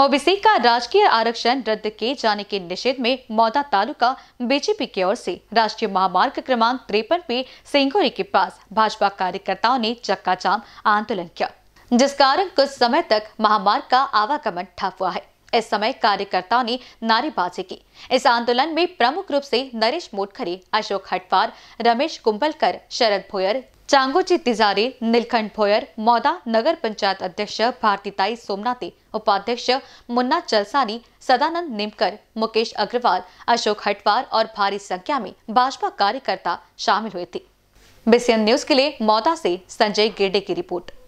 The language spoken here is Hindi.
ओबीसी का राजकीय आरक्षण रद्द किए जाने के निषेध में मौदा तालुका बीजेपी की ओर से राष्ट्रीय महामार्ग क्रमांक तिरपन पे सिंगोरी के पास भाजपा कार्यकर्ताओं ने चक्का जाम आंदोलन किया जिस कारण कुछ समय तक महामार्ग का आवागमन ठप हुआ है इस समय कार्यकर्ताओं ने नारेबाजी की इस आंदोलन में प्रमुख रूप से नरेश मोटखरे अशोक हटवार रमेश कुंभलकर शरद भोयर चांगोजी तिजारी नीलखंड भोयर मौदा नगर पंचायत अध्यक्ष भारतीताई सोमनाथी उपाध्यक्ष मुन्ना चलसानी सदानंद निमकर मुकेश अग्रवाल अशोक हटवार और भारी संख्या में भाजपा कार्यकर्ता शामिल हुए थे बीसीएन न्यूज के लिए मौदा से संजय गिरडे की रिपोर्ट